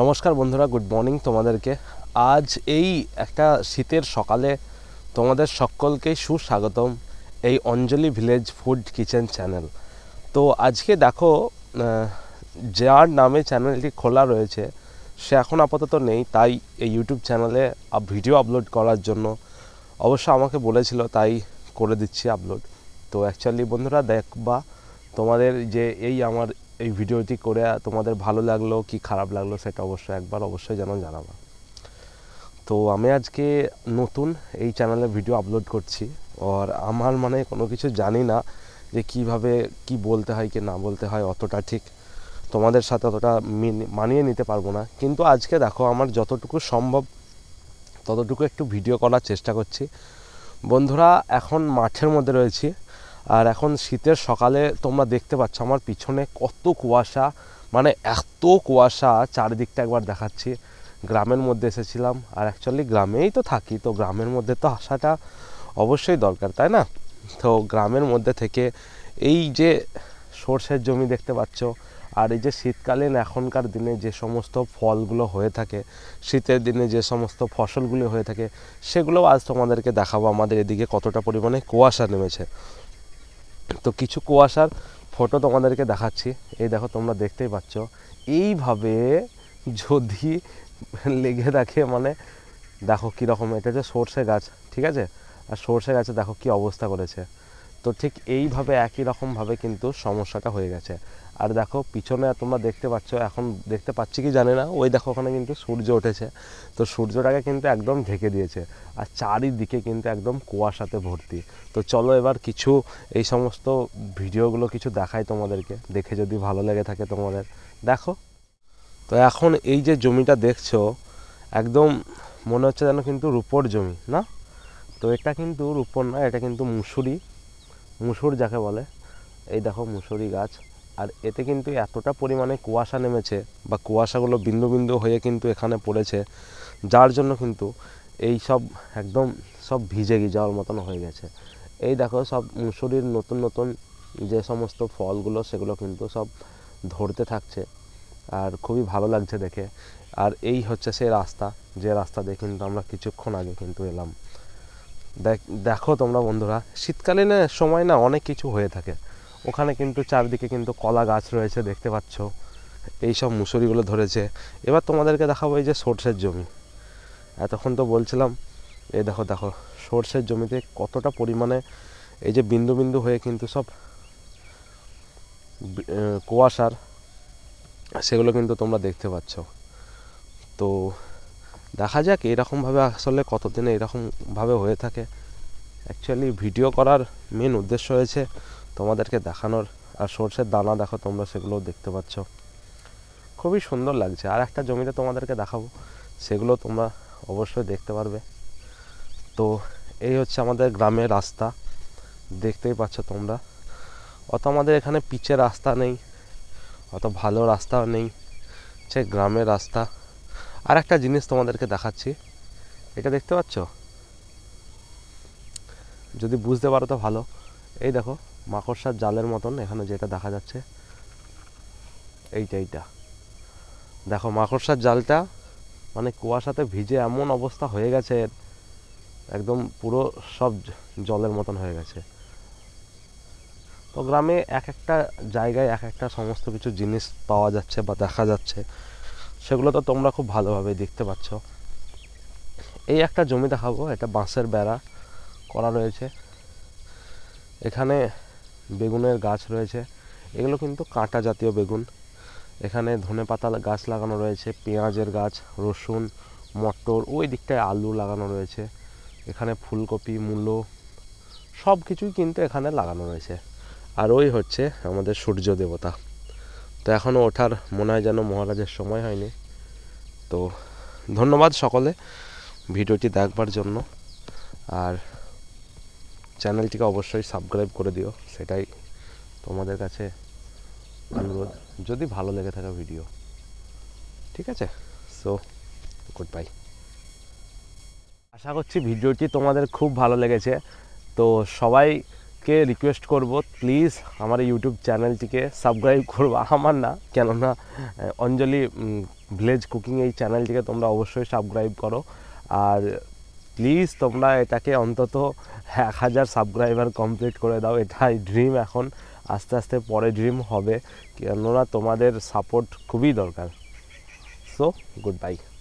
নমস্কার বন্ধুরা good morning তোমাদেরকে আজ এই একটা শীতের সকালে তোমাদের সকলকেই সুস্বাগতম এই Anjali village food kitchen channel তো আজকে দেখো যার নামে চ্যানেলটি খোলা রয়েছে সে এখন আপাতত নেই তাই এই ইউটিউব চ্যানেলে ভিডিও আপলোড করার জন্য অবশ্য আমাকে বলেছিল তাই করে দিচ্ছি আপলোড তো অ্যাকচুয়ালি বন্ধুরা দেখবা তোমাদের যে এই আমার এই ভিডিওটি করে তোমাদের ভালো লাগলো কি খারাপ লাগলো সেটা অবশ্যই একবার অবশ্যই যেন জানাবা তো আমি আজকে নতুন এই চ্যানেলে ভিডিও আপলোড করছি আর আমার মানে কোনো কিছু জানি না যে কিভাবে কি বলতে হয় কি না বলতে হয় অতটা ঠিক তোমাদের সাথে অতটা মানিয়ে নিতে পারবো না কিন্তু আজকে দেখো আমার যতটুকু সম্ভব ততটুকু একটু ভিডিও করার চেষ্টা করছি বন্ধুরা এখন মাঠের মধ্যে রয়েছি আর এখন শীতের সকালে তোমরা দেখতে পাচ্ছ আমার পিছনে কত কুয়াশা মানে এত কুয়াশা চারিদিকটা একবার দেখাচ্ছি গ্রামের মধ্যে এসেছিলাম আর অ্যাকচুয়ালি গ্রামেই তো থাকি তো গ্রামের মধ্যে তো আসাটা অবশ্যই দরকার তাই না তো গ্রামের মধ্যে থেকে এই যে সর্ষের জমি দেখতে পাচ্ছ আর এই যে শীতকালীন এখনকার দিনে যে সমস্ত ফলগুলো হয়ে থাকে শীতের দিনে যে সমস্ত ফসলগুলি হয়ে থাকে সেগুলো আজ তোমাদেরকে দেখাবো আমাদের এদিকে কতটা পরিমাণে কুয়াশা নেমেছে তো কিছু কুয়াশার ফটো তোমাদেরকে দেখাচ্ছি এই দেখো তোমরা দেখতেই পাচ্ছ এইভাবে যদি লেগে থাকে মানে দেখো কীরকম এটা হচ্ছে সর্ষে গাছ ঠিক আছে আর সর্ষে গাছে দেখো কি অবস্থা করেছে তো ঠিক এইভাবে একই রকমভাবে কিন্তু সমস্যাটা হয়ে গেছে আর দেখো পিছনে তোমরা দেখতে পাচ্ছ এখন দেখতে পাচ্ছি কি জানে না ওই দেখো ওখানে কিন্তু সূর্য উঠেছে তো সূর্যটাকে কিন্তু একদম ঢেকে দিয়েছে আর চারিদিকে কিন্তু একদম কুয়াশাতে ভর্তি তো চলো এবার কিছু এই সমস্ত ভিডিওগুলো কিছু দেখাই তোমাদেরকে দেখে যদি ভালো লেগে থাকে তোমাদের দেখো তো এখন এই যে জমিটা দেখছো একদম মনে হচ্ছে যেন কিন্তু রূপর জমি না তো এটা কিন্তু রূপর না এটা কিন্তু মুসুরি মুসুর যাকে বলে এই দেখো মুসুরি গাছ আর এতে কিন্তু এতটা পরিমাণে কুয়াশা নেমেছে বা কুয়াশাগুলো বিন্দু বিন্দু হয়ে কিন্তু এখানে পড়েছে যার জন্য কিন্তু এই সব একদম সব ভিজে গিয়ে যাওয়ার মতন হয়ে গেছে এই দেখো সব মুসুরির নতুন নতুন যে সমস্ত ফলগুলো সেগুলো কিন্তু সব ধরতে থাকছে আর খুবই ভালো লাগছে দেখে আর এই হচ্ছে সেই রাস্তা যে রাস্তা দিয়ে কিন্তু আমরা কিছুক্ষণ আগে কিন্তু এলাম দেখো তোমরা বন্ধুরা শীতকালীন সময় না অনেক কিছু হয়ে থাকে ওখানে কিন্তু চারদিকে কিন্তু কলা গাছ রয়েছে দেখতে পাচ্ছ এইসব মুসুরিগুলো ধরেছে এবার তোমাদেরকে দেখাবো এই যে সর্ষের জমি এতক্ষণ তো বলছিলাম এই দেখো দেখো সর্ষের জমিতে কতটা পরিমাণে এই যে বিন্দু বিন্দু হয়ে কিন্তু সব কুয়াশার সেগুলো কিন্তু তোমরা দেখতে পাচ্ছ তো দেখা যাক এরকমভাবে আসলে কতদিন এরকমভাবে হয়ে থাকে অ্যাকচুয়ালি ভিডিও করার মেন উদ্দেশ্য হয়েছে তোমাদেরকে দেখানোর আর সর্ষের দানা দেখো তোমরা সেগুলোও দেখতে পাচ্ছ খুবই সুন্দর লাগছে আর একটা জমিতে তোমাদেরকে দেখাবো সেগুলো তোমরা অবশ্যই দেখতে পারবে তো এই হচ্ছে আমাদের গ্রামের রাস্তা দেখতেই পাচ্ছ তোমরা অত আমাদের এখানে পিচের রাস্তা নেই অত ভালো রাস্তাও নেই সে গ্রামের রাস্তা আর একটা জিনিস তোমাদেরকে দেখাচ্ছি এটা দেখতে পাচ্ছ যদি বুঝতে পারো তো ভালো এই দেখো মাকড়সার জালের মতন এখানে যেটা দেখা যাচ্ছে এইটা এইটা দেখো মাকড়সার জালটা মানে কুয়াশাতে ভিজে এমন অবস্থা হয়ে গেছে একদম পুরো সব জলের মতন হয়ে গেছে তো গ্রামে এক একটা জায়গায় এক একটা সমস্ত কিছু জিনিস পাওয়া যাচ্ছে বা দেখা যাচ্ছে সেগুলো তো তোমরা খুব ভালোভাবে দেখতে পাচ্ছ এই একটা জমি দেখাবো এটা বাঁশের বেড়া করা রয়েছে এখানে বেগুনের গাছ রয়েছে এগুলো কিন্তু কাঁটা জাতীয় বেগুন এখানে ধনে পাতা গাছ লাগানো রয়েছে পেঁয়াজের গাছ রসুন মটর ওই দিকটায় আলু লাগানো রয়েছে এখানে ফুলকপি মূলো সব কিছুই কিন্তু এখানে লাগানো রয়েছে আর ওই হচ্ছে আমাদের সূর্য দেবতা তো এখনও ওঠার মনে হয় যেন মহারাজের সময় হয়নি তো ধন্যবাদ সকলে ভিডিওটি দেখবার জন্য আর চ্যানেলটিকে অবশ্যই সাবস্ক্রাইব করে দিও সেটাই তোমাদের কাছে অনুরোধ যদি ভালো লেগে থাকে ভিডিও ঠিক আছে সো গুড বাই আশা করছি ভিডিওটি তোমাদের খুব ভালো লেগেছে তো সবাই সবাইকে রিকোয়েস্ট করব প্লিজ আমার ইউটিউব চ্যানেলটিকে সাবস্ক্রাইব করব আমার না কেননা অঞ্জলি ভিলেজ কুকিং এই চ্যানেলটিকে তোমরা অবশ্যই সাবস্ক্রাইব করো আর প্লিজ তোমরা এটাকে অন্তত এক হাজার সাবস্ক্রাইবার কমপ্লিট করে দাও এটাই ড্রিম এখন আস্তে আস্তে পরে ড্রিম হবে কেননা তোমাদের সাপোর্ট খুবই দরকার সো গুড বাই